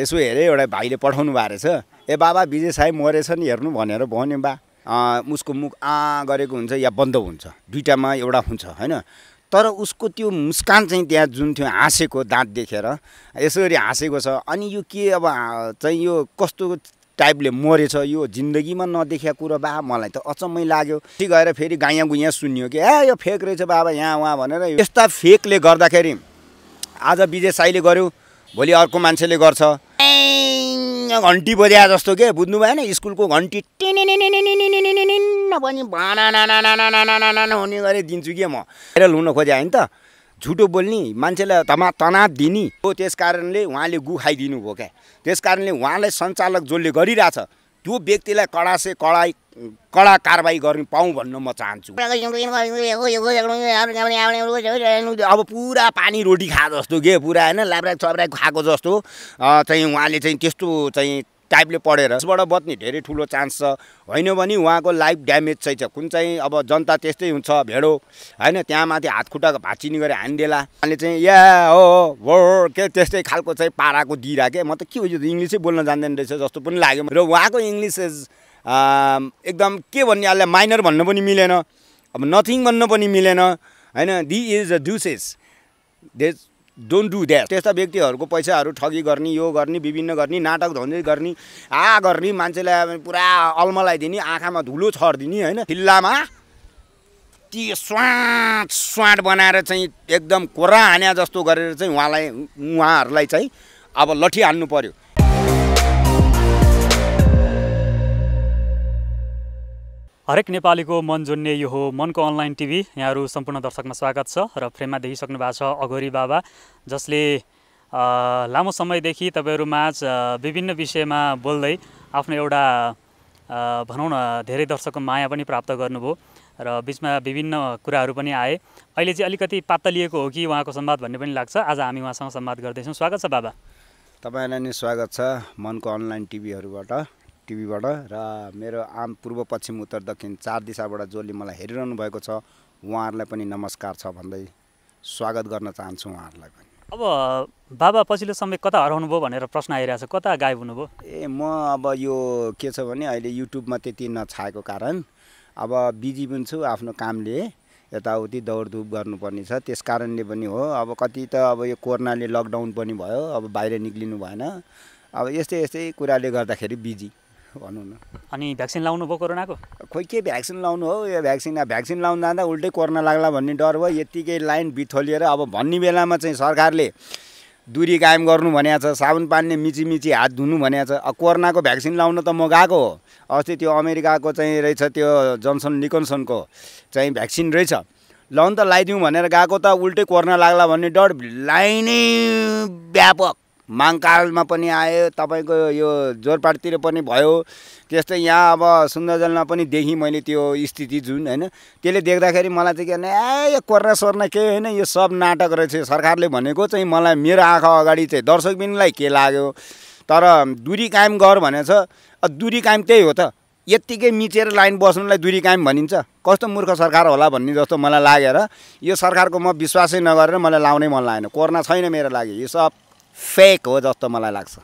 यसो हेरेँ एउटा भाइले पठाउनु भएको रहेछ ए बाबा विजय साई मरेछ नि हेर्नु भनेर भन्यो बा उसको मुख आ गरेको हुन्छ या बन्द हुन्छ दुइटामा एउटा हुन्छ होइन तर उसको त्यो मुस्कान चाहिँ त्यहाँ जुन थियो हाँसेको दाँत देखेर यसरी हाँसेको छ अनि यो के अब चाहिँ यो कस्तो टाइपले मरेछ यो जिन्दगीमा नदेखेको कुरो बा मलाई त अचम्मै लाग्यो त्यही गएर फेरि गायाँ गुयाँ सुन्यो कि ए यो फेक रहेछ बाबा यहाँ उहाँ भनेर यस्ता फेकले गर्दाखेरि आज विजय साईले गर्यो भोलि अर्को मान्छेले गर्छ घन्टी बजाए जस्तो के बुझ्नु भएन स्कुलको घन्टी पनि हुने गरी दिन्छु कि म भाइरल हुन खोजेँ होइन त झुटो बोल्ने मान्छेलाई तमा तनाव दिने हो त्यस कारणले उहाँले गु खाइदिनु भयो क्या त्यस कारणले उहाँलाई सञ्चालक जसले गरिरहेछ त्यो व्यक्तिलाई कडा से कडाई कडा कारवाही गर्ने पाउँ भन्न म चाहन्छु अब पुरा पानी रोटी खा जस्तो के पुरा होइन लाब्रा चब्रा खाएको जस्तो चाहिँ उहाँले चाहिँ त्यस्तो चाहिँ टाइपले पढेर यसबाट बच्ने धेरै ठुलो चान्स छ होइन भने उहाँको लाइफ ड्यामेज चाहिँ कुन चाहिँ अब जनता त्यस्तै हुन्छ भेडो होइन त्यहाँ माथि हातखुट्टाको भाँचिनी गरेर हानिदिएला अहिले चाहिँ या हो हो के त्यस्तै खालको चाहिँ पाराको दिइरहेको के म त के हो इङ्ग्लिसै बोल्न जान्दैन रहेछ जस्तो पनि लाग्यो र उहाँको इङ्ग्लिस इज एकदम के भन्ने अहिले माइनर भन्न पनि मिलेन अब नथिङ भन्न पनि मिलेन होइन there is a deuces they don't do that त्यस्ता व्यक्तिहरूको पैसाहरू ठगी गर्ने यो गर्ने विभिन्न गर्ने नाटक धन्दै गर्ने आ गर्ने मान्छेलाई पुरा अल्मलाइदिने आँखामा धुलो छरिदिने होइन फिल्लामा ती स्वाट स्वाट बनाएर चाहिँ एकदम कोरा हान्या जस्तो गरेर चाहिँ उहाँलाई उहाँहरूलाई चाहिँ अब लठी हान्नु पऱ्यो हरेक नेपालीको मन जोड्ने यो हो मनको अनलाइन टिभी यहाँहरू सम्पूर्ण दर्शकमा स्वागत छ र फ्रेममा देखिसक्नु भएको छ अघोरी बाबा जसले लामो समयदेखि तपाईँहरू माझ विभिन्न विषयमा बोल्दै आफ्नो एउटा भनौँ न धेरै दर्शकको माया पनि प्राप्त गर्नुभयो र बिचमा विभिन्न कुराहरू पनि आए अहिले चाहिँ अलिकति पातलिएको हो कि उहाँको संवाद भन्ने पनि लाग्छ आज हामी उहाँसँग संवाद गर्दैछौँ स्वागत छ बाबा तपाईँलाई नै स्वागत छ मनको अनलाइन टिभीहरूबाट टिभीबाट र मेरो आम पूर्व पश्चिम उत्तर दक्षिण चार दिशाबाट जसले मलाई हेरिरहनु भएको छ उहाँहरूलाई पनि नमस्कार छ भन्दै स्वागत गर्न चाहन्छु उहाँहरूलाई पनि अब बाबा पछिल्लो समय कता हराउनु भयो भनेर प्रश्न आइरहेको छ कता गायब हुनुभयो ए म अब यो के छ भने अहिले युट्युबमा त्यति नछाएको कारण अब बिजी पनि छु आफ्नो कामले यताउति दौडधुप गर्नुपर्ने छ त्यस कारणले पनि हो अब कति त अब यो कोरोनाले लकडाउन पनि भयो अब बाहिर निक्लिनु भएन अब यस्तै यस्तै कुराले गर्दाखेरि बिजी भनौँ न अनि भ्याक्सिन लाउनु भयो कोरोनाको खोइ के भ्याक्सिन लाउनु हो यो भ्याक्सिन भ्याक्सिन लाउनु जाँदा उल्टै कोरोना लाग्ला भन्ने डर भयो यत्तिकै लाइन बिथोलिएर अब भन्ने बेलामा चाहिँ सरकारले दुरी कायम गर्नु भनेको छ साबुन पानीले मिची मिची हात धुनु भनेको छ कोरोनाको भ्याक्सिन लाउन त म गएको हो अस्ति त्यो अमेरिकाको चाहिँ रहेछ त्यो जनसन निकनसनको चाहिँ भ्याक्सिन रहेछ लाउनु त लगाइदिउँ भनेर गएको त उल्टै कोरोना लाग्ला भन्ने डर लाइनै व्यापक माङकालमा पनि आयो तपाईँको यो जोरपाटतिर पनि भयो त्यस्तै यहाँ अब सुन्दरजलमा पनि देखेँ मैले त्यो स्थिति जुन होइन त्यसले देख्दाखेरि मलाई चाहिँ के भने ए यो कोर्ना सोर्ना केही होइन यो सब नाटक रहेछ सरकारले भनेको चाहिँ मलाई मेरो आँखा अगाडि चाहिँ दर्शकबिनलाई के लाग्यो तर दुरी कायम गर भनेछ दुरी कायम त्यही हो त यत्तिकै मिचेर लाइन बस्नुलाई दुरी कायम भनिन्छ कस्तो मूर्ख सरकार होला भन्ने जस्तो मलाई लागेर यो सरकारको म विश्वासै नगरेर मलाई लाउनै मन लागेन कोर्ना छैन मेरो लागि यो सब फेक हो जस्तो मलाई लाग्छ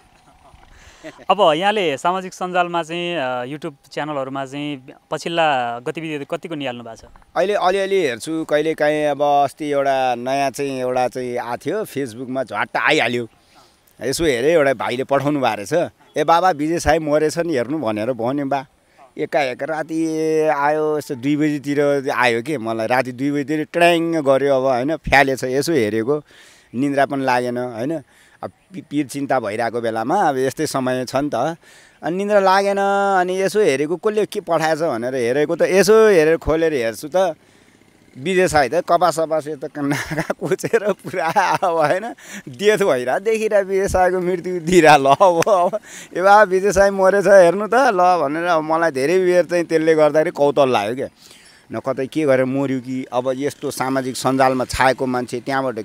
अब यहाँले सामाजिक सञ्जालमा चाहिँ युट्युब च्यानलहरूमा चाहिँ पछिल्ला गतिविधिहरू कतिको निहाल्नु भएको छ अहिले अलिअलि हेर्छु कहिलेकाहीँ अब अस्ति एउटा नयाँ चाहिँ एउटा चाहिँ आएको थियो फेसबुकमा झट्ट आइहाल्यो यसो हेरेँ एउटा भाइले पठाउनु भएको रहेछ ए बाबा विजय साई मरेछ नि हेर्नु भनेर भन्यो बा एकाएक राति आयो यस्तो दुई बजीतिर आयो कि मलाई राति दुई बजीतिर ट्याङ गऱ्यो अब होइन फ्यालेछ यसो हेरेको निन्द्रा पनि लागेन होइन अब पिर चिन्ता भइरहेको बेलामा अब यस्तै समय छ नि त अनि निन्द्रा लागेन अनि यसो हेरेको कसले के पठाएछ भनेर हेरेको त यसो हेरेर खोलेर हेर्छु त विदेश है त कपास सपास यता नाका कुचेर पुरा अब होइन डेथ भइरह विजय साईको मृत्यु दिइरह ल अब अब ए बा साई मरेछ हेर्नु त ल भनेर मलाई धेरै बेर चाहिँ त्यसले गर्दाखेरि कौतल लाग्यो क्या न कतै के गरेर मऱ्यो कि अब यस्तो सामाजिक सञ्जालमा छाएको मान्छे त्यहाँबाट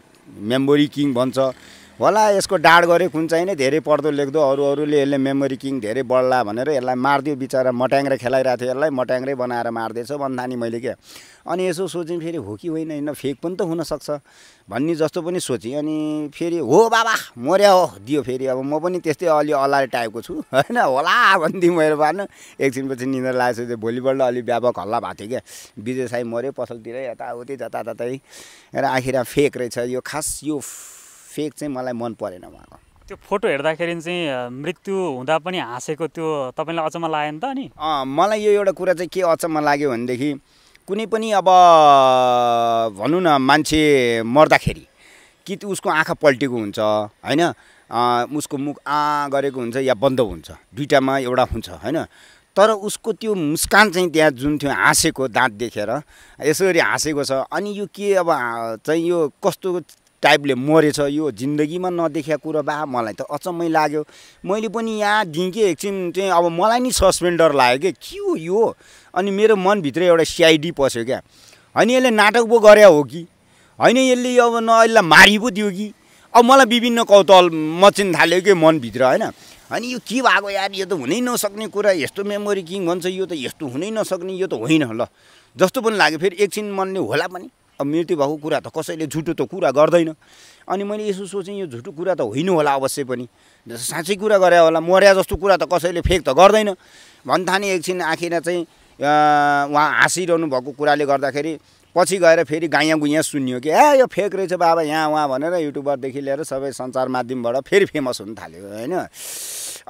मेमोरी किङ भन्छ होला यसको डाड गरे कुन चाहिँ नै धेरै पढ्दो लेख्दो अरू अरूले यसले मेमोरी किङ धेरै बढ्ला भनेर यसलाई मारिदियो बिचरा मट्याङ्ग्रे खेलाइरहेको थियो यसलाई मट्याङ्ग्रै बनाएर मारिदिएछ भन्दा नि मैले क्या अनि यसो सोचेँ फेरि हो कि होइन होइन फेक पनि त हुनसक्छ भन्ने जस्तो पनि सोचेँ अनि फेरि हो बाबा मर्या हो दियो फेरि अब म पनि त्यस्तै अलि अलाएर टाइपको छु होइन होला भनिदिउँ मेरो भन्नु एकछिनपछि निन्द्र लागेको छु भोलिपल्ट अलि व्यापक हल्ला भएको थियो क्या विजय साई मऱ्यो पसलतिरै यताउति जताततै र आखिर फेक रहेछ यो खास यो फेक चाहिँ मलाई मन परेन उहाँको त्यो फोटो हेर्दाखेरि चाहिँ मृत्यु हुँदा पनि हाँसेको त्यो तपाईँलाई अचम्म लाग्यो नि त अनि मलाई यो एउटा कुरा चाहिँ के अचम्म लाग्यो भनेदेखि कुनै पनि अब भनौँ न मान्छे मर्दाखेरि कि उसको आँखा पल्टेको हुन्छ होइन उसको मुख आ गरेको हुन्छ या बन्द हुन्छ दुइटामा एउटा हुन्छ होइन तर उसको त्यो मुस्कान चाहिँ त्यहाँ जुन थियो हाँसेको दाँत देखेर यसरी हाँसेको छ अनि यो के अब चाहिँ यो कस्तो टाइपले मरेछ यो जिन्दगीमा नदेखेको कुरो बा मलाई त अचम्मै लाग्यो मैले पनि यहाँ कि एकछिन चाहिँ अब मलाई नि सस्पेन्डर लाग्यो क्या के हो यो अनि मेरो मनभित्र एउटा सिआइडी पस्यो क्या होइन यसले नाटक पो गरे हो कि होइन यसले अब न यसलाई मारि पो दियो कि अब मलाई विभिन्न कौतल मचिन थाल्यो कि मनभित्र होइन अनि यो के भएको यार यो त हुनै नसक्ने कुरा यस्तो मेमोरी किङ भन्छ यो त यस्तो हुनै नसक्ने यो त होइन ल जस्तो पनि लाग्यो फेरि एकछिन मनले होला पनि अब मृत्यु भएको कुरा त कसैले झुटो त कुरा गर्दैन अनि मैले यसो सोचेँ यो झुटो कुरा त होइन होला अवश्य पनि जस्तो साँच्चै कुरा गरे होला मर्या जस्तो कुरा त कसैले फेक त गर्दैन भन्थाने एकछिन आखेर चाहिँ उहाँ हाँसिरहनु भएको कुराले गर्दाखेरि पछि गएर फेरि गायाँ गुयाँ सुन्यो कि ए यो फेक रहेछ बाबा यहाँ उहाँ भनेर युट्युबरदेखि लिएर सबै सञ्चार माध्यमबाट फेरि फेमस हुन थाल्यो होइन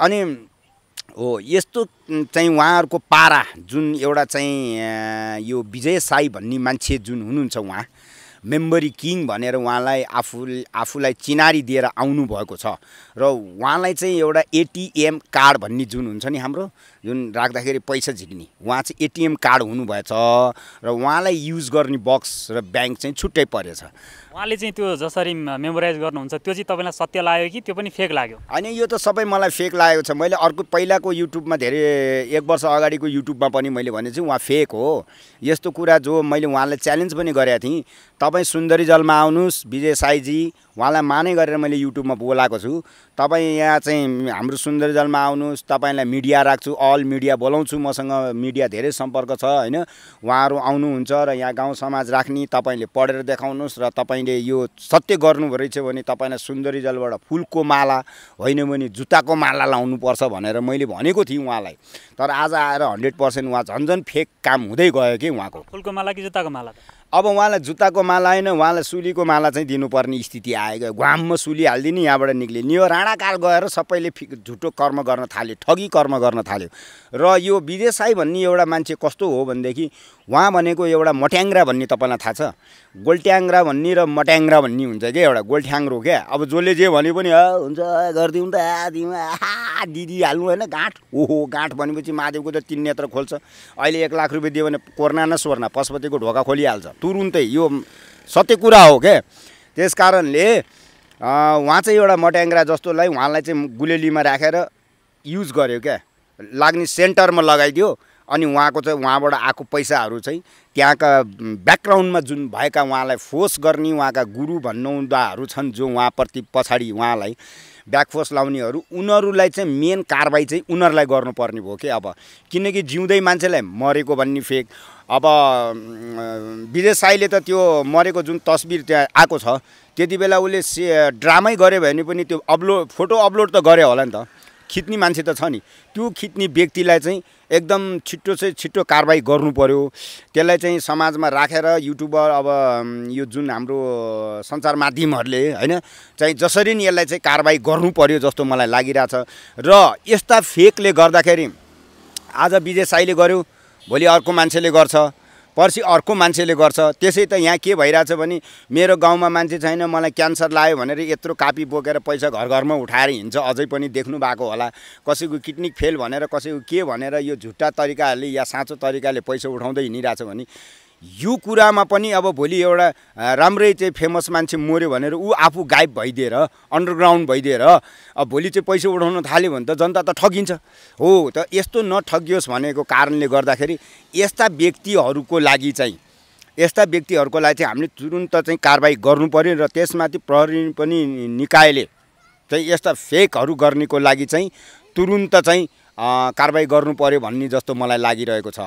अनि हो यस्तो चाहिँ उहाँहरूको पारा जुन एउटा चाहिँ यो विजय साई भन्ने मान्छे जुन हुनुहुन्छ उहाँ मेम्बरी किङ भनेर उहाँलाई आफू आफूलाई चिनारी दिएर आउनुभएको छ र उहाँलाई चाहिँ एउटा एटिएम कार्ड भन्ने जुन हुन्छ नि हाम्रो जुन राख्दाखेरि पैसा झिक्ने उहाँ चाहिँ एटिएम कार्ड हुनुभएछ र उहाँलाई युज गर्ने बक्स र ब्याङ्क चाहिँ छुट्टै परेछ उहाँले चाहिँ त्यो जसरी मेमोराइज गर्नुहुन्छ त्यो चाहिँ तपाईँलाई सत्य लाग्यो कि त्यो पनि फेक लाग्यो होइन यो त सबै मलाई फेक लागेको छ मैले अर्को पहिलाको युट्युबमा धेरै एक वर्ष अगाडिको युट्युबमा पनि मैले भने चाहिँ उहाँ फेक हो यस्तो कुरा जो मैले उहाँलाई च्यालेन्ज पनि गरेका थिएँ तपाईँ सुन्दरी जलमा आउनुहोस् विजय साईजी उहाँलाई माने गरेर मैले युट्युबमा बोलाएको छु तपाईँ यहाँ चाहिँ हाम्रो जलमा आउनुहोस् तपाईँलाई मिडिया राख्छु अल मिडिया बोलाउँछु मसँग मिडिया धेरै सम्पर्क छ होइन उहाँहरू आउनुहुन्छ र यहाँ गाउँ समाज राख्ने तपाईँले पढेर देखाउनुहोस् र तपाईँले यो सत्य गर्नु रहेछ भने तपाईँलाई सुन्दरी जलबाट फुलको माला होइन भने जुत्ताको माला लाउनुपर्छ भनेर मैले भनेको थिएँ उहाँलाई तर आज आएर हन्ड्रेड पर्सेन्ट उहाँ झन्झन् फेक काम हुँदै गयो कि उहाँको फुलको माला कि जुत्ताको माला अब उहाँलाई जुत्ताको माला होइन उहाँलाई सुलीको माला चाहिँ दिनुपर्ने स्थिति आयो घाममा सुली हालिदिने यहाँबाट नि यो राणाकाल गएर सबैले फि झुटो कर्म गर्न थाल्यो ठगी कर्म गर्न थाल्यो र यो विदेशाई भन्ने एउटा मान्छे कस्तो हो भनेदेखि उहाँ भनेको एउटा मट्याङ्ग्रा भन्ने तपाईँलाई थाहा छ गोल्ट्याङ्रा भन्ने र मट्याङ्रा भन्ने हुन्छ क्या एउटा गोल्ठ्याङ्रो क्या अब जसले जे भने पनि हुन्छ गरिदिउँ त दिउँ आ दिदी हाल्नु होइन गाँठ ओहो गाँठ भनेपछि महादेवको त तिन नेत्र खोल्छ अहिले एक लाख रुपियाँ दियो भने कोर्ना न स्वर्ण पशुपतिको ढोका खोलिहाल्छ तुरुन्तै यो सत्य कुरा हो क्या त्यस कारणले उहाँ चाहिँ एउटा मट्याङ्रा जस्तोलाई उहाँलाई चाहिँ गुलेलीमा राखेर युज गर्यो क्या लाग्ने सेन्टरमा लगाइदियो अनि उहाँको चाहिँ उहाँबाट आएको पैसाहरू चाहिँ त्यहाँका ब्याकग्राउन्डमा जुन भएका उहाँलाई फोर्स गर्ने उहाँका गुरु भन्नुहुँदाहरू छन् जो उहाँप्रति पछाडि उहाँलाई ब्याकफोर्स लाउनेहरू उनीहरूलाई चाहिँ मेन कारवाही चाहिँ उनीहरूलाई गर्नुपर्ने भयो कि अब किनकि जिउँदै मान्छेलाई मरेको भन्ने फेक अब विदेश साईले त त्यो मरेको जुन तस्बिर त्यहाँ आएको छ त्यति बेला उसले से ड्रामै गऱ्यो भने पनि त्यो अपलोड फोटो अपलोड त गऱ्यो होला नि त खिच्ने मान्छे त छ नि त्यो खिच्ने व्यक्तिलाई चाहिँ एकदम छिटो चाहिँ छिटो कारवाही गर्नु पऱ्यो त्यसलाई चाहिँ समाजमा राखेर रा, युट्युबर अब यो जुन हाम्रो सञ्चार माध्यमहरूले होइन चाहिँ जसरी नि यसलाई चाहिँ कारवाही गर्नु पऱ्यो जस्तो मलाई लागिरहेछ र यस्ता फेकले गर्दाखेरि आज विजय साईले गर्यो भोलि अर्को मान्छेले गर्छ पर्सि अर्को मान्छेले गर्छ त्यसै त यहाँ के भइरहेछ भने मेरो गाउँमा मान्छे छैन मलाई क्यान्सर लाग्यो भनेर यत्रो कापी बोकेर पैसा घर घरमा उठाएर हिँड्छ अझै पनि देख्नु भएको होला कसैको किडनी फेल भनेर कसैको के भनेर यो झुट्टा तरिकाहरूले या साँचो तरिकाले पैसा उठाउँदै हिँडिरहेछ भने यो कुरामा पनि अब भोलि एउटा राम्रै चाहिँ फेमस मान्छे मऱ्यो भनेर ऊ आफू गायब भइदिएर अन्डरग्राउन्ड भइदिएर अब भोलि चाहिँ पैसा उठाउन थाल्यो भने त जनता त ठगिन्छ हो त यस्तो नठगियोस् भनेको कारणले गर्दाखेरि यस्ता व्यक्तिहरूको लागि चाहिँ यस्ता व्यक्तिहरूको लागि चाहिँ हामीले तुरुन्त चाहिँ कारवाही गर्नु पऱ्यो र त्यसमाथि प्रहरी पनि निकायले चाहिँ यस्ता फेकहरू गर्नेको लागि चाहिँ तुरुन्त चाहिँ कारवाही गर्नु पर्यो भन्ने जस्तो मलाई लागिरहेको छ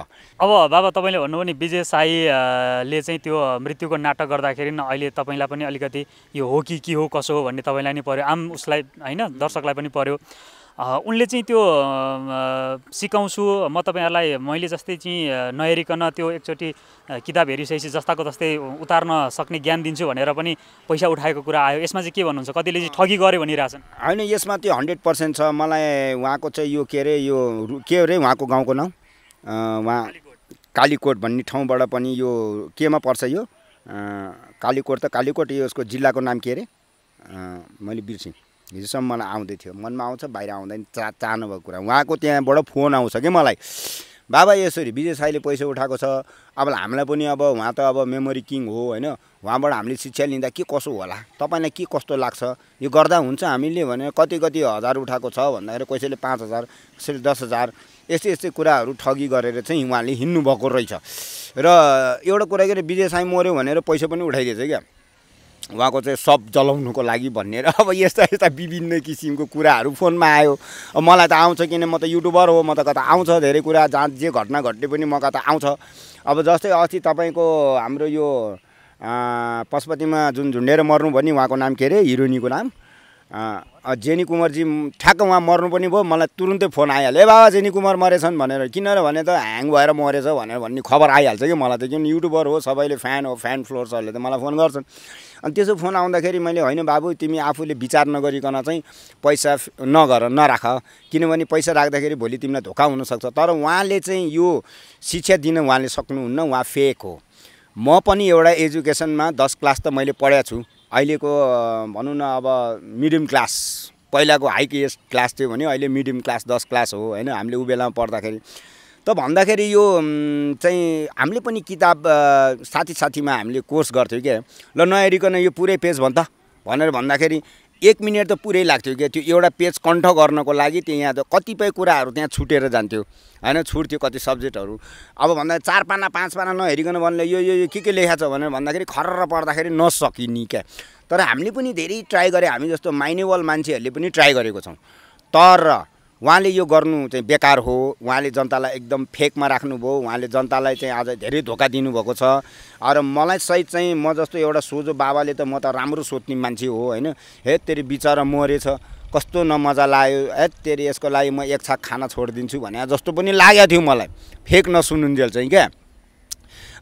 अब बाबा तपाईँले भन्नुभयो नि विजय साईले चाहिँ त्यो मृत्युको नाटक गर्दाखेरि अहिले तपाईँलाई पनि अलिकति यो हो कि के हो कसो हो भन्ने तपाईँलाई नि पऱ्यो आम उसलाई होइन दर्शकलाई पनि पऱ्यो उनले चाहिँ त्यो सिकाउँछु म तपाईँहरूलाई मैले जस्तै चाहिँ नहेरिकन त्यो एकचोटि किताब हेरिसकेपछि जस्ताको जस्तै उतार्न सक्ने ज्ञान दिन्छु भनेर पनि पैसा उठाएको कुरा आयो यसमा चाहिँ के भन्नुहुन्छ कतिले चाहिँ ठगी गऱ्यो भनिरहेछन् होइन यसमा त्यो हन्ड्रेड पर्सेन्ट छ मलाई उहाँको चाहिँ यो के अरे यो के अरे उहाँको गाउँको नाउँ उहाँ कालीकोट भन्ने ठाउँबाट पनि यो केमा पर्छ यो कालीकोट त कालीकोट यो उसको जिल्लाको नाम के अरे मैले बिर्सेँ हिजोसम्म मलाई आउँदै थियो मनमा आउँछ बाहिर आउँदैन चा चाहनुभएको कुरा उहाँको त्यहाँबाट फोन आउँछ कि मलाई बाबा यसरी विजय साईले पैसा उठाएको छ अब हामीलाई पनि अब उहाँ त अब मेमोरी किङ हो होइन उहाँबाट हामीले शिक्षा लिँदा के कसो होला तपाईँलाई के कस्तो लाग्छ यो गर्दा हुन्छ हामीले भने कति कति हजार उठाएको छ भन्दाखेरि कसैले पाँच हजार कसैले दस हजार यस्तै यस्तै कुराहरू ठगी गरेर चाहिँ उहाँले भएको रहेछ र एउटा कुरा के अरे विजय साई मऱ्यो भनेर पैसा पनि उठाइदिएछ क्या उहाँको चाहिँ सप जलाउनुको लागि भन्ने र अब यस्ता यस्ता विभिन्न किसिमको कुराहरू फोनमा आयो अब मलाई त आउँछ किन म त युट्युबर हो म त कता आउँछ धेरै कुरा जहाँ जे घटना घट्ने पनि म कता आउँछ अब जस्तै अस्ति तपाईँको हाम्रो यो पशुपतिमा जुन झुन्डेर मर्नु भयो नि उहाँको नाम के अरे हिरोनीको नाम जेनी कुमारजी ठ्याक्क उहाँ मर्नु पनि भयो मलाई तुरुन्तै फोन आइहाल्यो ए बाबा जेनी कुमार मरेछन् भनेर किनभने भने त ह्याङ भएर मरेछ भनेर भन्ने खबर आइहाल्छ कि मलाई त किन युट्युबर हो सबैले फ्यान हो फ्यान फ्लोर्सहरूले त मलाई फोन गर्छन् अनि त्यसो फोन आउँदाखेरि मैले होइन बाबु तिमी आफूले विचार नगरिकन चाहिँ पैसा नगर नराख किनभने पैसा राख्दाखेरि भोलि तिमीलाई धोका हुनसक्छ तर उहाँले चाहिँ यो शिक्षा दिन उहाँले सक्नुहुन्न उहाँ फेक हो म पनि एउटा एजुकेसनमा दस क्लास त मैले पढाएको छु अहिलेको भनौँ न अब मिडियम क्लास पहिलाको हाई केस क्लास थियो भने अहिले मिडियम क्लास दस क्लास हो होइन हामीले ऊ बेलामा पढ्दाखेरि त भन्दाखेरि यो चाहिँ हामीले पनि किताब साथी साथीमा हामीले कोर्स गर्थ्यौँ क्या ल नहेरिकन यो पुरै पेज भन्दा भनेर भन्दाखेरि एक मिनट त पुरै लाग्थ्यो क्या त्यो एउटा पेज कण्ठ गर्नको लागि त्यो यहाँ त कतिपय कुराहरू त्यहाँ छुटेर जान्थ्यो होइन छुट्थ्यो कति सब्जेक्टहरू अब भन्दा चार पाना पाँच पाना नहेरिकन भन्ने यो यो के के लेखाएको छ भनेर भन्दाखेरि खर पढ्दाखेरि नसकिने क्या तर हामीले पनि धेरै ट्राई गरे हामी जस्तो माइनेबल मान्छेहरूले पनि ट्राई गरेको छौँ तर उहाँले यो गर्नु चाहिँ बेकार हो उहाँले जनतालाई एकदम फेकमा राख्नुभयो उहाँले जनतालाई चाहिँ आज धेरै धोका दिनुभएको छ र मलाई सहित चाहिँ म जस्तो एउटा सोझो बाबाले त म त राम्रो सोच्ने मान्छे हो होइन हे तेरि बिचरा मरेछ कस्तो नमजा लाग्यो ए तेरि यसको लागि म एक छाक खाना छोडिदिन्छु भने जस्तो पनि लागेको थियो मलाई फेक नसुनुन्जेल चाहिँ क्या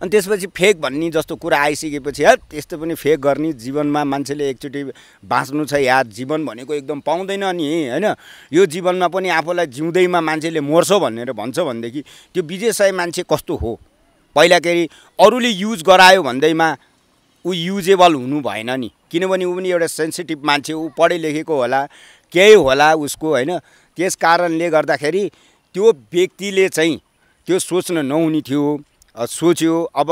अनि त्यसपछि फेक भन्ने जस्तो कुरा आइसकेपछि है त्यस्तो पनि फेक गर्ने जीवनमा मान्छेले एकचोटि बाँच्नु छ या जीवन भनेको एकदम पाउँदैन नि होइन यो जीवनमा पनि आफूलाई जिउँदैमा मान्छेले मर्छ भनेर भन्छ भनेदेखि त्यो विजयसय मान्छे कस्तो हो पहिला पहिलाखेरि अरूले युज गरायो भन्दैमा ऊ युजेबल हुनु भएन नि किनभने ऊ पनि एउटा सेन्सिटिभ मान्छे ऊ पढे लेखेको होला केही होला उसको होइन त्यस कारणले गर्दाखेरि त्यो व्यक्तिले चाहिँ त्यो सोच्न नहुने थियो सोच्यो अब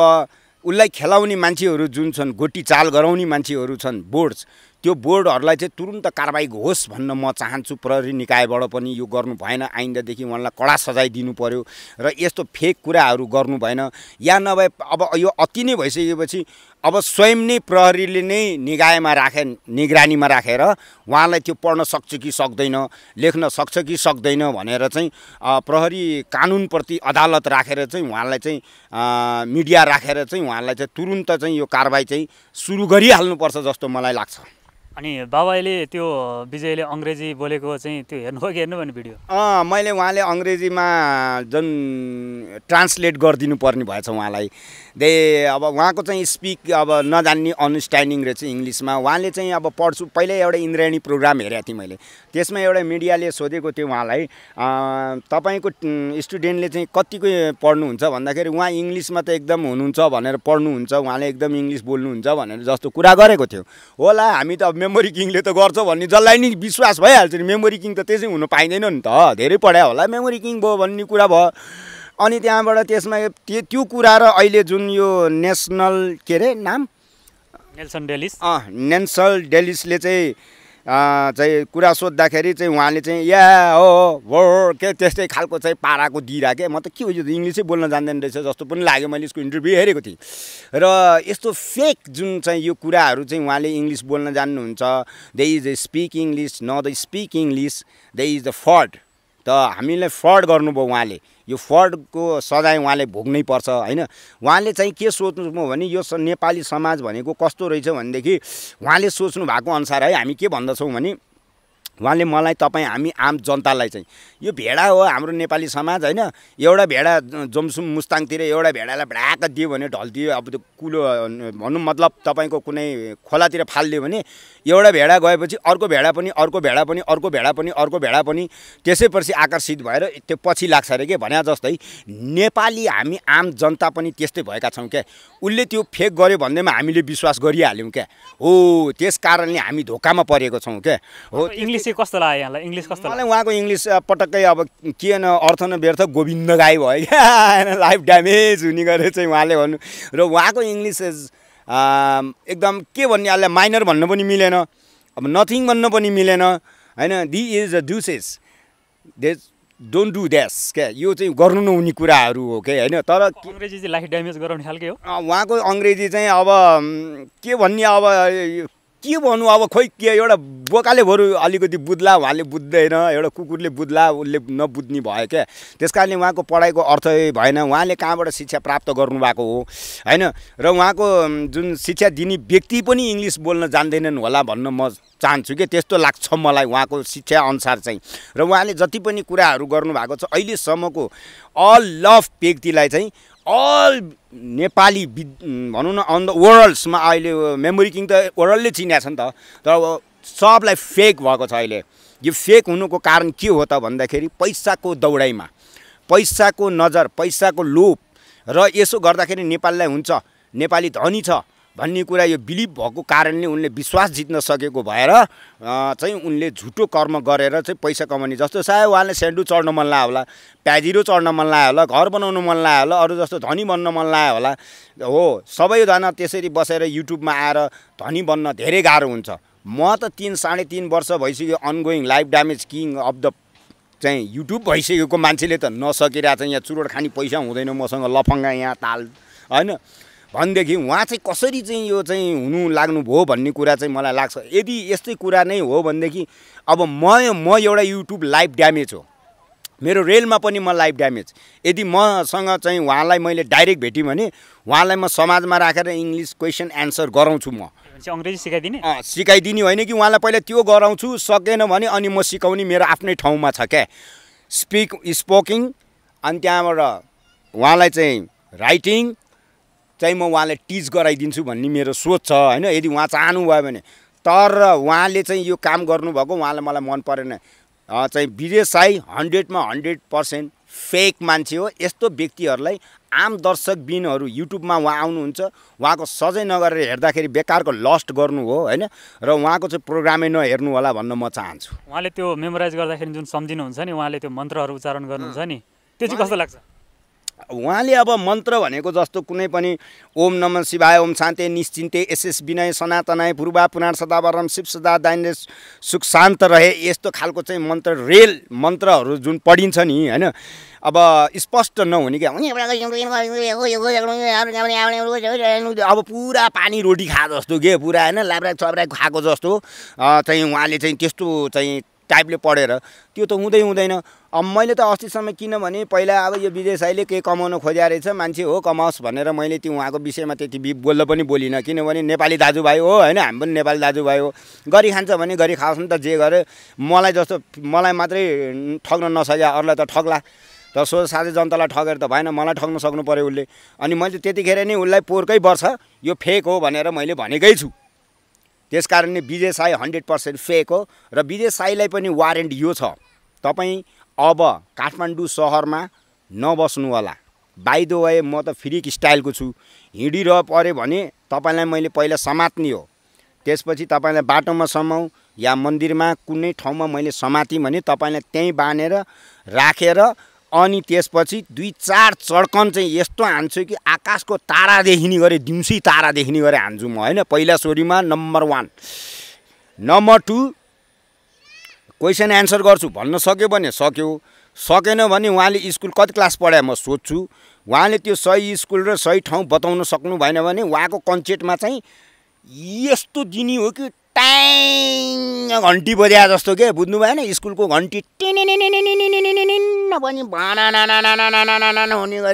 उसलाई खेलाउने मान्छेहरू जुन छन् गोटी चाल गराउने मान्छेहरू छन् बोर्ड्स त्यो बोर्डहरूलाई चाहिँ तुरुन्त कारवाही होस् भन्न म चाहन्छु प्रहरी निकायबाट पनि यो गर्नु भएन आइन्दादेखि उहाँलाई कडा सजाय दिनु पऱ्यो र यस्तो फेक कुराहरू गर्नु भएन या नभए अब यो अति नै भइसकेपछि अब स्वयं नै प्रहरीले नै निकायमा राखे निगरानीमा राखेर उहाँलाई त्यो पढ्न सक्छ कि सक्दैन लेख्न सक्छ कि सक्दैन भनेर चाहिँ प्रहरी कानुनप्रति अदालत राखेर चाहिँ उहाँलाई चाहिँ मिडिया राखेर चाहिँ उहाँलाई चाहिँ तुरुन्त चाहिँ यो कारवाही चाहिँ सुरु गरिहाल्नुपर्छ जस्तो मलाई लाग्छ अनि बाबाले त्यो विजयले अङ्ग्रेजी बोलेको चाहिँ त्यो हेर्नु हो कि हेर्नु भने भिडियो अँ मैले उहाँले अङ्ग्रेजीमा जुन ट्रान्सलेट गरिदिनु पर्ने भएछ उहाँलाई दे अब उहाँको चाहिँ स्पिक अब नजान्ने अन्डरस्ट्यान्डिङ रहेछ इङ्ग्लिसमा उहाँले चाहिँ अब पढ्छु पहिल्यै एउटा इन्द्रायणी प्रोग्राम हेरेको थिएँ मैले त्यसमा एउटा मिडियाले सोधेको थियो उहाँलाई तपाईँको स्टुडेन्टले चाहिँ कतिको पढ्नुहुन्छ भन्दाखेरि उहाँ इङ्ग्लिसमा त एकदम हुनुहुन्छ भनेर पढ्नुहुन्छ उहाँले एकदम इङ्ग्लिस बोल्नुहुन्छ भनेर जस्तो कुरा गरेको थियो होला हामी त अब मेमोरी किङले त गर्छ भन्ने जसलाई नि विश्वास भइहाल्छ नि मेमोरी किङ त त्यसै हुनु पाइँदैन नि त धेरै पढायो होला मेमोरी किङ भयो भन्ने कुरा भयो अनि त्यहाँबाट त्यसमा त्यो त्यो कुरा र अहिले जुन यो नेसनल के अरे नाम नेल्सन डेलिस अँ नेन्सल डेलिसले चाहिँ चाहिँ कुरा सोद्धाखेरि चाहिँ उहाँले चाहिँ या हो हो के त्यस्तै खालको चाहिँ पाराको दिइरह के म त के हो यो इङ्ग्लिसै बोल्न जान्दैन रहेछ जस्तो पनि लाग्यो मैले यसको इन्टरभ्यू हेरेको थिएँ र यस्तो फेक जुन चाहिँ यो कुराहरू चाहिँ उहाँले इङ्ग्लिस बोल्न जान्नुहुन्छ they is a speak English न the speak English they is the fraud त हामीलाई फ्रड गर्नुभयो उहाँले यो फर्डको सजाय उहाँले भोग्नै पर्छ होइन उहाँले चाहिँ के सोच्नु भने यो नेपाली समाज भनेको कस्तो रहेछ भनेदेखि उहाँले सोच्नु भएको अनुसार है हामी के भन्दछौँ भने उहाँले मलाई तपाईँ हामी आम जनतालाई चाहिँ यो भेडा हो हाम्रो नेपाली समाज होइन एउटा भेडा जोमसुम मुस्ताङतिर एउटा भेडालाई भ्याक दियो भने ढल्दियो अब त्यो कुलो भनौँ मतलब तपाईँको कुनै खोलातिर फालिदियो भने एउटा भेडा गएपछि अर्को भेडा पनि अर्को भेडा पनि अर्को भेडा पनि अर्को भेडा पनि त्यसैपछि आकर्षित भएर त्यो पछि लाग्छ अरे के भने जस्तै नेपाली हामी आम जनता पनि त्यस्तै भएका छौँ क्या उसले त्यो फेक गर्यो भन्दैमा हामीले विश्वास गरिहाल्यौँ क्या हो त्यस कारणले हामी धोकामा परेको छौँ क्या हो इङ्ग्लिस चाहिँ कस्तो लाग्यो यहाँलाई इङ्ग्लिस कस्तो मलाई उहाँको इङ्ग्लिस पटक्कै अब के न अर्थ न व्यर्थ गोविन्द गाई भयो क्या लाइफ ड्यामेज हुने गरेर चाहिँ उहाँले भन्नु र उहाँको इङ्ग्लिस इज एकदम के भन्ने यसलाई माइनर भन्न पनि मिलेन अब नथिङ भन्न पनि मिलेन होइन there is a deuces they don't do that क्या यो चाहिँ गर्नु नहुने कुराहरू हो क्या होइन तर अङ्ग्रेजी चाहिँ लाइफ ड्यामेज गराउने खालके हो उहाँको अङ्ग्रेजी चाहिँ अब के भन्ने अब के भन्नु अब खोइ के एउटा बोकाले बरु अलिकति बुझ्ला उहाँले बुझ्दैन एउटा कुकुरले बुझ्ला उसले नबुझ्ने भयो क्या त्यस कारणले उहाँको पढाइको अर्थ भएन उहाँले कहाँबाट शिक्षा प्राप्त गर्नुभएको हो होइन र उहाँको जुन शिक्षा दिने व्यक्ति पनि इङ्ग्लिस बोल्न जान्दैनन् होला भन्न म चाहन्छु कि त्यस्तो लाग्छ मलाई उहाँको शिक्षा अनुसार चाहिँ र उहाँले जति पनि कुराहरू गर्नुभएको छ अहिलेसम्मको अल लभ व्यक्तिलाई चाहिँ अल नेपाली वि भनौँ न अन द वर्ल्डमा अहिले मेमोरी किङ त वर्ल्डले चिनेको छ नि त तर सबलाई फेक भएको छ अहिले यो फेक हुनुको कारण के हो त भन्दाखेरि पैसाको दौडाइमा पैसाको नजर पैसाको लोभ र यसो गर्दाखेरि नेपाललाई हुन्छ नेपाली धनी छ भन्ने कुरा यो बिलिभ भएको कारणले उनले विश्वास जित्न सकेको भएर चाहिँ उनले झुटो कर्म गरेर चाहिँ पैसा कमाउने जस्तो सायद उहाँले सेन्डु चढ्न मन लाग्यो होला प्याजिरो चढ्न मन लाग्यो होला घर बनाउनु मन लाग्यो होला अरू जस्तो धनी बन्न मन लाग्यो होला हो सबैजना त्यसरी बसेर युट्युबमा आएर धनी बन्न धेरै गाह्रो हुन्छ म त तिन साढे तिन वर्ष भइसक्यो ongoing life damaging of the चाहिँ युट्युब भइसकेको मान्छेले त नसकिरहेको छ यहाँ चुरोट खाने पैसा हुँदैन मसँग लफङ्गा यहाँ ताल होइन भनेदेखि उहाँ चाहिँ कसरी चाहिँ यो चाहिँ हुनु लाग्नु लाग्नुभयो भन्ने कुरा चाहिँ मलाई लाग्छ यदि यस्तै कुरा नै हो भनेदेखि अब म म एउटा युट्युब लाइभ ड्यामेज हो मेरो रेलमा पनि म लाइभ ड्यामेज यदि मसँग चाहिँ उहाँलाई मैले डाइरेक्ट भेटेँ भने उहाँलाई म समाजमा राखेर इङ्ग्लिस क्वेसन एन्सर गराउँछु म अङ्ग्रेजी सिकाइदिने सिकाइदिने होइन कि उहाँलाई पहिला त्यो गराउँछु सकेन भने अनि म सिकाउने मेरो आफ्नै ठाउँमा छ क्या स्पिक स्पोकिङ अनि त्यहाँबाट उहाँलाई चाहिँ राइटिङ चाहिँ म उहाँलाई टिच गराइदिन्छु भन्ने मेरो सोच छ होइन यदि उहाँ चाहनुभयो भने तर उहाँले चाहिँ यो काम गर्नुभएको उहाँलाई मलाई मन परेन चाहिँ विदेश साई हन्ड्रेडमा हन्ड्रेड पर्सेन्ट फेक मान्छे हो यस्तो व्यक्तिहरूलाई आम दर्शक बिनहरू युट्युबमा उहाँ आउनुहुन्छ उहाँको सजै नगरेर हेर्दाखेरि बेकारको लस्ट गर्नु हो होइन र उहाँको चाहिँ प्रोग्रामै नहेर्नु होला भन्न म चाहन्छु उहाँले त्यो मेमोराइज गर्दाखेरि जुन सम्झिनुहुन्छ नि उहाँले त्यो मन्त्रहरू उच्चारण गर्नुहुन्छ नि त्यो चाहिँ कस्तो लाग्छ उहाँले अब मन्त्र भनेको जस्तो कुनै पनि ओम नम शिवाय ओम शान्ते निश्चिन्ते एसएस विनय सनातनाय पूर्वा पुराण सदावरण शिव सदा दाइने सुख शान्त रहे यस्तो खालको चाहिँ मन्त्र रेल मन्त्रहरू जुन पढिन्छ नि होइन अब स्पष्ट नहुने क्या अब पुरा पानी रोटी खा जस्तो के पुरा होइन लाब्रा चब्रा खाएको जस्तो चाहिँ उहाँले चाहिँ त्यस्तो चाहिँ टाइपले पढेर त्यो त हुँदै हुँदैन अब मैले त अस्तिसम्म किनभने पहिला अब यो साईले केही कमाउन खोज्या रहेछ मान्छे हो कमाओस् भनेर मैले त्यो उहाँको विषयमा त्यति बि बोल्न पनि बोलिनँ किनभने नेपाली दाजुभाइ हो होइन हामी पनि नेपाली दाजुभाइ हो गरी खान्छ भने गरी खाओस् नि त जे गरे मलाई जस्तो मलाई मात्रै ठग्न नसक्या अरूलाई त ठग्ला तर सो साझे जनतालाई ठगेर त भएन मलाई ठग्न सक्नु पऱ्यो उसले अनि मैले त्यतिखेर नै उसलाई पोहोरकै वर्ष यो फेक हो भनेर मैले भनेकै छु त्यस कारणले Vijay Sai hundred percent fake हो र विजय साईलाई पनि वारेन्ट यो छ तपाईँ अब काठमाडौँ सहरमा नबस्नु होला बाइदो वे म त फ्रिक स्टाइलको छु हिँडिरह पऱ्यो भने तपाईँलाई मैले पहिला समात्ने हो त्यसपछि तपाईँलाई बाटोमा समाउँ या मन्दिरमा कुनै ठाउँमा मैले समातेँ भने तपाईँलाई त्यहीँ बाँधेर राखेर अनि त्यसपछि दुई चार चड्कन चाहिँ यस्तो हान्छु कि आकाशको तारा देखिने गरेँ दिउँसी तारा देखिने गरेँ हान्छु म होइन पहिला सोरीमा number one number two question answer गर्छु भन्न सक्यो भने सक्यो सकेन भने उहाँले स्कुल कति क्लास पढाए म सोध्छु उहाँले त्यो सही स्कुल र सही ठाउँ बताउन सक्नु भएन भने उहाँको कन्चेटमा चाहिँ यस्तो दिने हो कि टाइङ घन्टी बजाए जस्तो के बुझ्नु भएन स्कुलको घन्टी पनि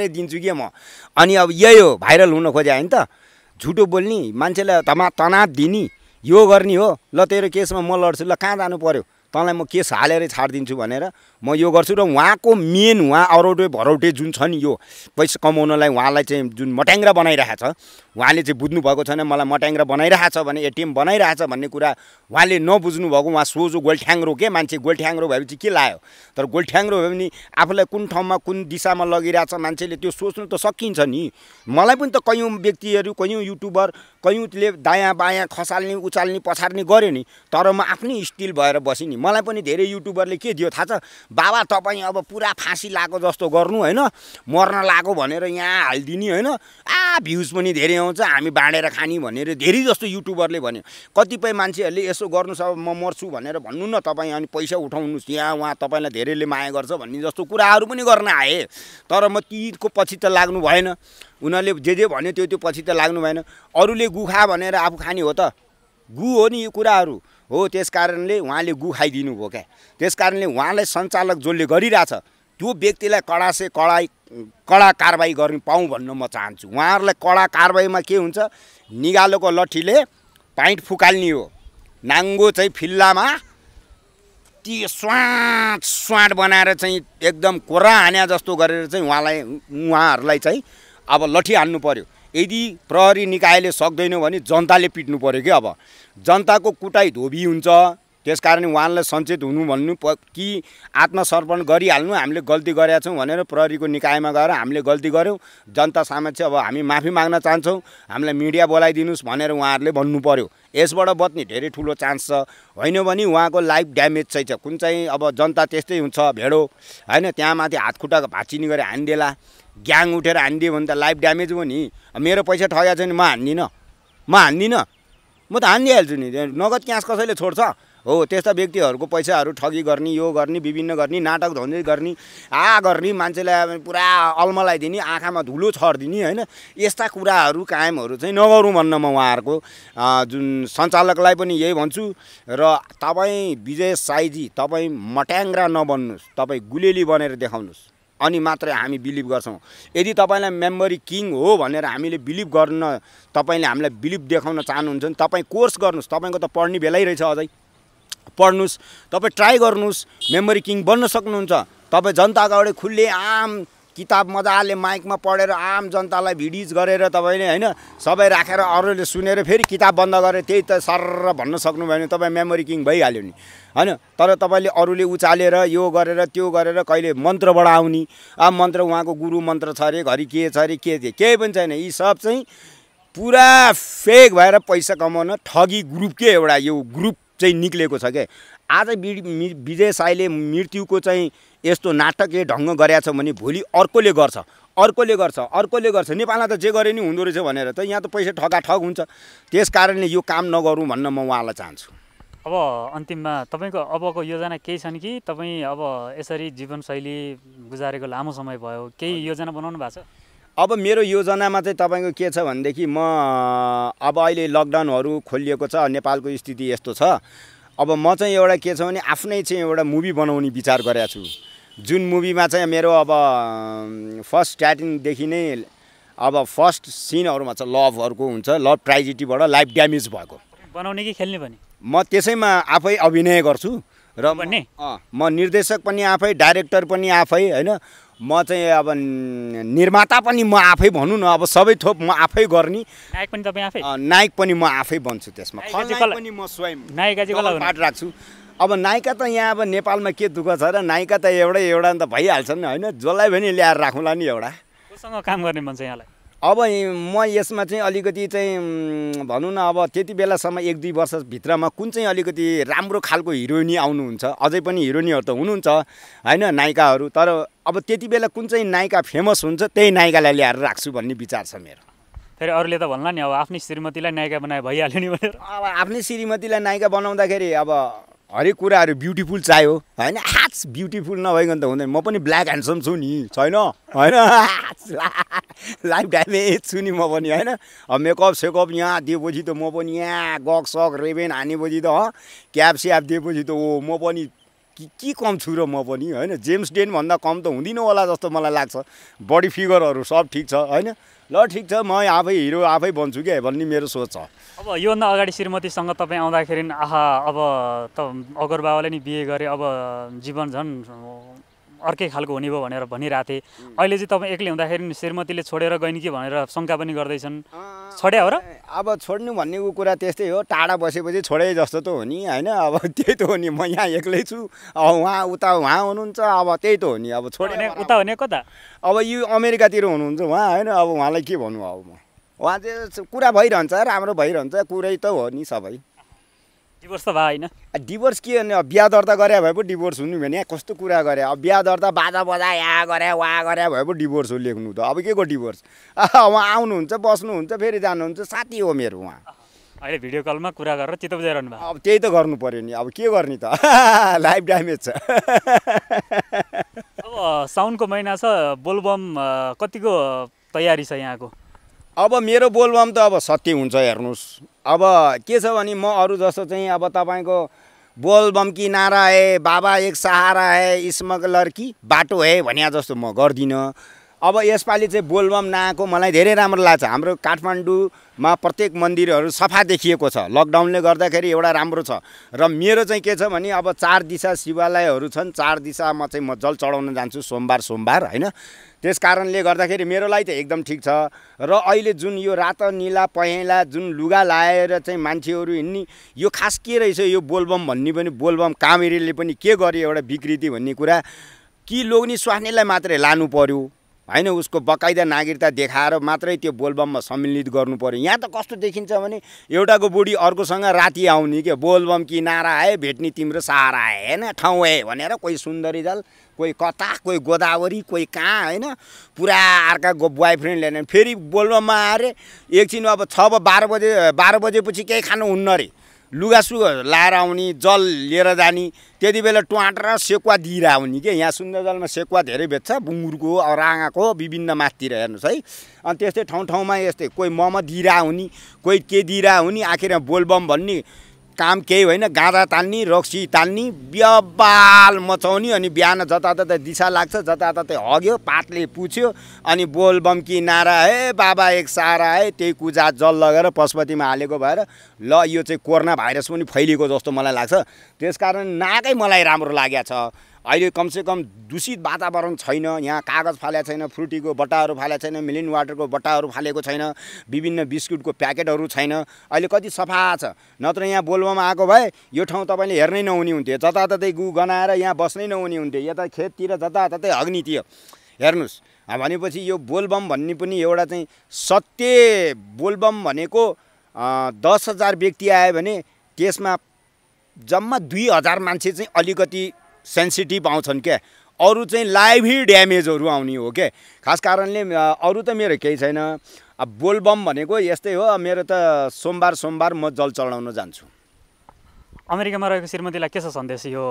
दिन्छु कि म अनि अब यही हो भाइरल हुन खोजेँ होइन त झुटो बोल्ने मान्छेलाई तमा तनाव दिने यो गर्ने हो ल तेरो केसमा म लड्छु ल कहाँ जानु पऱ्यो तँलाई म केस हालेरै छाडिदिन्छु भनेर म यो गर्छु र उहाँको मेन उहाँ अरौटे भरौटे जुन छ नि यो पैसा कमाउनलाई उहाँलाई चाहिँ जुन मट्याङ्ग्रा बनाइरहेको छ उहाँले चाहिँ बुझ्नुभएको छैन मलाई मट्याङ्ग्रा छ भने एटिएम छ भन्ने कुरा उहाँले नबुझ्नु भएको उहाँ सोझो गोलठ्याङ्रो के मान्छे गोलठ्याङ्रो भएपछि के लायो तर गोलठ्याङ्रो भयो भने आफूलाई कुन ठाउँमा कुन दिशामा लगिरहेछ मान्छेले त्यो सोच्नु त सकिन्छ नि मलाई पनि त कयौँ व्यक्तिहरू कयौँ युट्युबर कयौँले दायाँ बायाँ खसाल्ने उचाल्ने पछार्ने गऱ्यो नि तर म आफ्नै स्टिल भएर बसेँ नि मलाई पनि धेरै युट्युबरले के दियो थाहा छ बाबा तपाईँ अब पुरा फाँसी लागेको जस्तो गर्नु होइन मर्न लगाएको भनेर यहाँ हालिदिने होइन आ भ्युज पनि धेरै आउँछ हामी बाँडेर खाने भनेर धेरै जस्तो युट्युबरले भन्यो कतिपय मान्छेहरूले यसो गर्नु अब म मर्छु भनेर भन्नु न तपाईँ अनि पैसा उठाउनुहोस् यहाँ उहाँ तपाईँलाई धेरैले माया गर्छ भन्ने जस्तो कुराहरू पनि गर्न आएँ तर म तीको पछि त लाग्नु भएन उनीहरूले जे जे भन्यो त्यो त्यो पछि त लाग्नु भएन अरूले गुखा भनेर आफू खाने हो त गु हो नि यो कुराहरू हो त्यस कारणले उहाँले गु खाइदिनु भयो क्या त्यस कारणले उहाँलाई सञ्चालक जसले गरिरहेछ त्यो व्यक्तिलाई कडा से कडा कडा कारवाही गर्नु पाउँ भन्न म चाहन्छु उहाँहरूलाई कडा कारवाहीमा के हुन्छ निगालोको लट्ठीले पाइन्ट फुकाल्ने हो नाङ्गो चाहिँ फिल्लामा ती स्वाट स्वाट बनाएर चाहिँ एकदम कोरा हान्या जस्तो गरेर चाहिँ उहाँलाई उहाँहरूलाई चाहिँ अब लट्ठी हान्नु पऱ्यो यदि प्रहरी निकायले सक्दैन भने जनताले पिट्नु पऱ्यो कि अब जनताको कुटाइ धोबी हुन्छ त्यस कारण उहाँलाई सञ्चेत हुनु भन्नु प कि आत्मसर्पण गरिहाल्नु हामीले गल्ती गरेका छौँ भनेर प्रहरीको निकायमा गएर हामीले गल्ती गऱ्यौँ जनता सामक्ष अब हामी माफी माग्न चाहन्छौँ हामीलाई मिडिया बोलाइदिनुहोस् भनेर उहाँहरूले भन्नु पऱ्यो यसबाट बच्ने धेरै ठुलो चान्स छ होइन भने उहाँको लाइफ ड्यामेज चाहिँ छ कुन चाहिँ अब जनता त्यस्तै हुन्छ भेडो होइन त्यहाँ माथि हातखुट्टा भाँचिने गरेर हानिदिएला ग्याङ उठेर हानिदियो भने त लाइफ ड्यामेज हो नि मेरो पैसा ठगेको छ भने म हान्दिनँ म हान्दिनँ म त हानिदिइहाल्छु नि नगद क्यास कसैले छोड्छ हो त्यस्ता व्यक्तिहरूको पैसाहरू ठगी गर्ने यो गर्ने विभिन्न गर्ने नाटक धन्दै गर्ने आ गर्ने मान्छेलाई पुरा अल्मलाइदिने आँखामा धुलो छरिदिने होइन यस्ता कुराहरू कायमहरू चाहिँ नगरौँ भन्न म उहाँहरूको जुन सञ्चालकलाई पनि यही भन्छु र तपाईँ विजय साईजी तपाईँ मट्याङ्ग्रा नबन्नुहोस् तपाईँ गुलेली बनेर देखाउनुहोस् अनि मात्रै हामी बिलिभ गर्छौँ यदि तपाईँलाई मेमोरी किङ हो भनेर हामीले बिलिभ गर्न तपाईँले हामीलाई बिलिभ देखाउन चाहनुहुन्छ भने तपाईँ कोर्स गर्नुहोस् तपाईँको त पढ्ने बेलै रहेछ अझै पढ्नुहोस् तपाईँ ट्राई गर्नुहोस् मेमोरी किङ बन्न सक्नुहुन्छ तपाईँ जनताको अगाडि खुल्ले आम किताब मजाले माइकमा पढेर आम जनतालाई भिडिज गरेर तपाईँले होइन सबै राखेर अरूले सुनेर फेरि किताब बन्द गरेर त्यही त सर भन्न सक्नुभयो भने तपाईँ मेमोरी किङ भइहाल्यो नि होइन तर तपाईँले अरूले उचालेर यो गरेर त्यो गरेर कहिले मन्त्रबाट आउने अब मन्त्र उहाँको गुरु मन्त्र छ अरे घरि के छ अरे के थिए केही पनि छैन यी सब चाहिँ पुरा फेक भएर पैसा कमाउन ठगी ग्रुपकै एउटा यो ग्रुप चाहिँ निक्लेको छ क्या आज विजय साईले मृत्युको चाहिँ यस्तो नाटकीय ढङ्ग गरेछ भने भोलि अर्कोले गर्छ अर्कोले गर्छ अर्कोले गर्छ नेपालमा त जे गरे नि हुँदो रहेछ भनेर त यहाँ त पैसा ठगा ठगाठग हुन्छ त्यस कारणले यो काम नगरौँ भन्न म उहाँलाई चाहन्छु अब अन्तिममा तपाईँको अबको योजना केही छन् कि तपाईँ अब यसरी जीवनशैली गुजारेको लामो समय भयो केही योजना बनाउनु भएको छ अब मेरो योजनामा चाहिँ तपाईँको के छ भनेदेखि म अब अहिले लकडाउनहरू खोलिएको छ नेपालको स्थिति यस्तो छ अब म चाहिँ एउटा के छ भने आफ्नै चाहिँ एउटा मुभी बनाउने विचार गरेको छु जुन मुभीमा चाहिँ मेरो अब फर्स्ट स्टार्टिङदेखि नै अब फर्स्ट सिनहरूमा चाहिँ लभहरूको हुन्छ लभ ट्राइजिटीबाट लाइफ ड्यामेज भएको बनाउने कि खेल्ने भने म त्यसैमा आफै अभिनय गर्छु र म निर्देशक पनि आफै डाइरेक्टर पनि आफै होइन म चाहिँ अब निर्माता पनि म आफै भनौँ न अब सबै थोप म आफै गर्ने नायक पनि तपाईँ आफै नायक पनि म आफै बन्छु त्यसमा पनि म स्वयं नायिका पाठ राख्छु अब नायिका त यहाँ अब नेपालमा के दुःख छ र नायिका त एउटै एउटा त भइहाल्छ नि होइन जसलाई पनि ल्याएर राखौँला नि एउटा कोसँग काम गर्ने मन छ यहाँलाई अब म यसमा चाहिँ अलिकति चाहिँ भनौँ न अब त्यति बेलासम्म एक दुई वर्षभित्रमा कुन चाहिँ अलिकति राम्रो खालको हिरोइनी आउनुहुन्छ अझै पनि हिरोइनीहरू त हुनुहुन्छ होइन नायिकाहरू तर अब त्यति बेला कुन चाहिँ नायिका फेमस हुन्छ त्यही नायिकालाई ल्याएर राख्छु भन्ने विचार छ मेरो फेरि अरूले त भन्ला नि अब आफ्नै श्रीमतीलाई नायिका बनाए भइहाल्यो नि भनेर अब आफ्नै श्रीमतीलाई नायिका बनाउँदाखेरि अब हरेक कुराहरू ब्युटिफुल चाहियो होइन हाच ब्युटिफुल नभइकन त हुँदैन म पनि ब्ल्याक ह्यान्डसम छु नि छैन होइन लाइफ ड्यामेज छु नि म पनि होइन अब मेकअप सेकअप यहाँ दिएपछि त म पनि यहाँ गक सक रेबेन हानेपछि त क्याप स्याप दिएपछि त ओ म पनि कि के कम छु र म पनि होइन जेम्स डेनभन्दा कम त हुँदिनँ होला जस्तो मलाई लाग्छ बडी फिगरहरू सब ठिक छ होइन ल ठिक छ म आफै हिरो आफै बन्छु क्या भन्ने मेरो सोच छ अब योभन्दा अगाडि श्रीमतीसँग तपाईँ आउँदाखेरि आहा अब त अगर नि बिहे गरे अब जीवन झन् अर्कै खालको हुने भयो भनेर भनिरहेको थिएँ अहिले चाहिँ तपाईँ एक्लै हुँदाखेरि श्रीमतीले छोडेर गइन् कि भनेर शङ्का पनि गर्दैछन् छोड्या हो र अब छोड्नु भन्ने कुरा त्यस्तै हो टाढा बसेपछि छोडे जस्तो त हो नि होइन अब त्यही त हो नि म यहाँ एक्लै छु अब उहाँ उता उहाँ हुनुहुन्छ अब त्यही त हो नि अब छोड्ने उता हुने कता अब यो अमेरिकातिर हुनुहुन्छ उहाँ होइन अब उहाँलाई के भन्नु अब म उहाँ चाहिँ कुरा भइरहन्छ राम्रो भइरहन्छ कुरै त हो नि सबै डिभोर्स त भयो होइन डिभोर्स के हो भने अब बिहा दर्ता गरे भए पो डिभोर्स हुनु भने कस्तो कुरा गरे अब बिहा दर्ता बाजा बजा या गरे वा गरे भए पो डिभोर्स हो लेख्नु त अब के को डिभोर्स उहाँ आउनुहुन्छ बस्नुहुन्छ फेरि जानुहुन्छ साथी हो मेरो उहाँ अहिले भिडियो कलमा कुरा गरेर चित्त बुझाइरहनु भयो अब त्यही त गर्नु पऱ्यो नि अब के गर्ने त लाइफ ड्यामेज छ अब साउनको महिना छ बोलबम कतिको तयारी छ यहाँको अब मेरो बोलबम त अब सत्य हुन्छ हेर्नुहोस् अब के छ भने म अरू जस्तो चाहिँ अब तपाईँको बोलबम कि नारा है बाबा एक सहारा है स्मगलर कि बाटो है भने जस्तो म गर्दिनँ अब यसपालि चाहिँ बोलबम नआएको मलाई धेरै राम्रो लाग्छ हाम्रो काठमाडौँमा प्रत्येक मन्दिरहरू सफा देखिएको छ लकडाउनले गर्दाखेरि एउटा राम्रो छ र मेरो चाहिँ के छ भने अब चार दिशा शिवालयहरू छन् चार दिशामा चाहिँ म जल चढाउन जान्छु सोमबार सोमबार होइन त्यस कारणले गर्दाखेरि मेरो लागि त एकदम ठिक छ र अहिले जुन यो रातो निला पहेँला जुन लुगा लाएर चाहिँ मान्छेहरू हिँड्ने यो खास के रहेछ यो बोलबम भन्ने पनि बोलबम कामेरीले पनि के गर्यो एउटा विकृति भन्ने कुरा कि लोग्ने स्वास्नीलाई मात्रै लानु पर्यो होइन उसको बकाइदा नागरिकता देखाएर मात्रै त्यो बोलबममा सम्मिलित गर्नु पऱ्यो यहाँ त कस्तो देखिन्छ भने एउटाको बुढी अर्कोसँग राति आउने क्या बोलबम कि नारा आए भेट्ने तिम्रो सहारा आए होइन ठाउँ आए भनेर कोही सुन्दरी दल कोही कता कोही गोदावरी कोही कहाँ होइन पुरा अर्का बोय ल्याएन फेरि बोलबममा आएर एकछिन अब छ बाह्र बजे बाह्र बजेपछि केही खानु हुन्न अरे लुगासुगा लाएर आउने जल लिएर जाने त्यति बेला र सेकुवा दिएर आउने कि यहाँ सुन्दरजलमा सेकुवा धेरै भेट्छ बुङ्गुरको राँगाको विभिन्न माथितिर हेर्नुहोस् है अनि त्यस्तै ठाउँ ठाउँमा यस्तै कोही मम दिएर हुने कोही के दिएर हुने आखिरमा बोलबम भन्ने काम केही होइन गाँदा तान्ने रक्सी तान्ने बिहाल मचाउने अनि बिहान जताततै दिशा लाग्छ जताततै हग्यो पातले पुछ्यो अनि बोल बम्की नारा हे बाबा एक सारा है त्यही कुजा जल लगेर पशुपतिमा हालेको भएर ल यो चाहिँ कोरोना भाइरस पनि फैलिएको जस्तो मलाई लाग्छ त्यसकारण नाकै मलाई राम्रो लागेको छ अहिले कमसेकम दूषित वातावरण छैन यहाँ कागज फालेको छैन फ्रुटीको बट्टाहरू फालेको छैन मिलिन वाटरको बट्टाहरू फालेको छैन विभिन्न बिस्कुटको प्याकेटहरू छैन अहिले कति सफा छ नत्र यहाँ बोलबममा आएको भए यो ठाउँ तपाईँले हेर्नै नहुने हुन्थ्यो जताततै गु गनाएर यहाँ बस्नै नहुने हुन्थ्यो यता खेततिर जताततै अग्नि थियो हेर्नुहोस् भनेपछि यो बोलबम भन्ने पनि एउटा चाहिँ सत्य बोलबम भनेको दस हजार व्यक्ति आयो भने त्यसमा जम्मा दुई हजार मान्छे चाहिँ अलिकति सेन्सिटिभ आउँछन् क्या अरू चाहिँ लाइभी ड्यामेजहरू आउने हो क्या खास कारणले अरू त मेरो केही छैन अब बोलबम भनेको यस्तै हो मेरो त सोमबार सोमबार म जल चढाउन जान्छु अमेरिकामा रहेको श्रीमतीलाई के छ सन्देश यो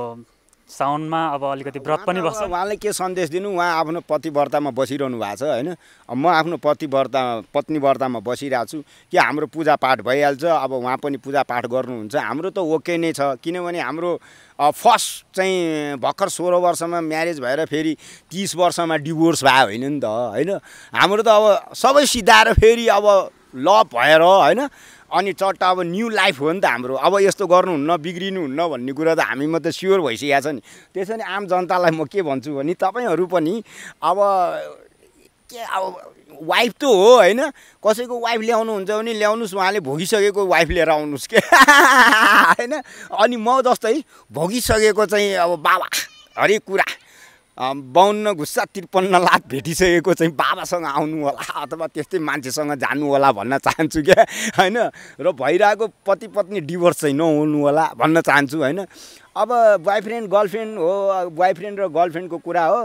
साउनमा अब अलिकति व्रत पनि बस्छ उहाँले के सन्देश दिनु उहाँ आफ्नो पतिव्रतामा बसिरहनु भएको छ होइन म आफ्नो पतिव्रता पत्नीव्रतामा बसिरहेको छु कि हाम्रो पूजापाठ भइहाल्छ अब उहाँ पनि पूजापाठ गर्नुहुन्छ हाम्रो त ओके नै छ किनभने हाम्रो फर्स्ट चाहिँ भर्खर सोह्र वर्षमा म्यारेज भएर फेरि तिस वर्षमा डिभोर्स भयो होइन नि त होइन हाम्रो त अब सबै सिधाएर फेरि अब लभ भएर होइन अनि चट्ट अब न्यू लाइफ हो नि त हाम्रो अब यस्तो गर्नुहुन्न बिग्रिनुहुन्न भन्ने कुरा त हामी त स्योर भइसकेको छ नि त्यसरी आम जनतालाई म के भन्छु भने तपाईँहरू पनि अब के अब वाइफ त हो होइन कसैको वाइफ ल्याउनुहुन्छ भने ल्याउनुहोस् उहाँले भोगिसकेको वाइफ लिएर आउनुहोस् के होइन अनि म जस्तै भोगिसकेको चाहिँ अब बाबा हरेक कुरा बाहन्न घुस्सा त्रिपन्न लाख भेटिसकेको चाहिँ बाबासँग आउनु होला अथवा त्यस्तै मान्छेसँग जानु होला भन्न चाहन्छु क्या होइन र भइरहेको पति पत्नी डिभोर्स चाहिँ नहुनु होला भन्न चाहन्छु होइन अब बोयफ्रेन्ड गर्लफ्रेन्ड हो बोयफ्रेन्ड र गर्लफ्रेन्डको कुरा हो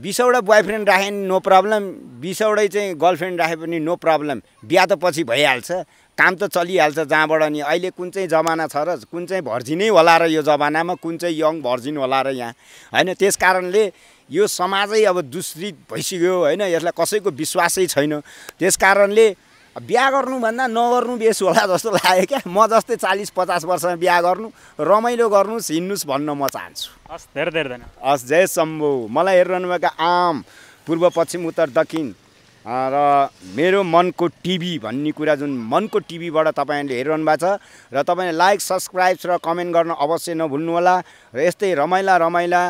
बिसवटा बोयफ्रेन्ड राखेँ पनि नो प्रब्लम बिसवटै चाहिँ गर्लफ्रेन्ड राखे पनि नो प्रब्लम बिहा त पछि भइहाल्छ काम त चलिहाल्छ जहाँबाट नि अहिले कुन चाहिँ जमाना छ र कुन चाहिँ भर्जिनै होला र यो जमानामा कुन चाहिँ यङ भर्जिन होला र यहाँ होइन त्यस कारणले यो समाजै अब दूषित भइसक्यो होइन यसलाई कसैको विश्वासै छैन त्यस कारणले बिहा गर्नुभन्दा नगर्नु बेस होला जस्तो लाग्यो क्या म जस्तै चालिस पचास वर्षमा बिहा गर्नु रमाइलो गर्नुहोस् हिँड्नुहोस् भन्न म चाहन्छु हस् धेरै धेरै हस् जय शम्भु मलाई हेरिरहनु भएका आम पूर्व पश्चिम उत्तर दक्षिण र मेरो मनको टिभी भन्ने कुरा जुन मनको टिभीबाट तपाईँहरूले हेरिरहनु भएको छ र तपाईँले लाइक सब्सक्राइब र कमेन्ट गर्न अवश्य नभुल्नुहोला र यस्तै रमाइला रमाइला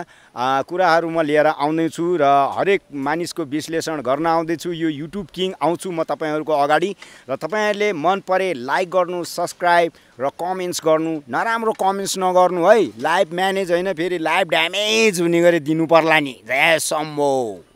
कुराहरू म लिएर आउँदैछु र हरेक मानिसको विश्लेषण गर्न आउँदैछु यो युट्युब किङ आउँछु म तपाईँहरूको अगाडि र तपाईँहरूले मन परे लाइक गर्नु सब्सक्राइब र कमेन्ट्स गर्नु नराम्रो कमेन्ट्स नगर्नु है लाइभ म्यानेज होइन फेरि लाइभ ड्यामेज हुने गरी दिनु पर्ला नि जय सम्भव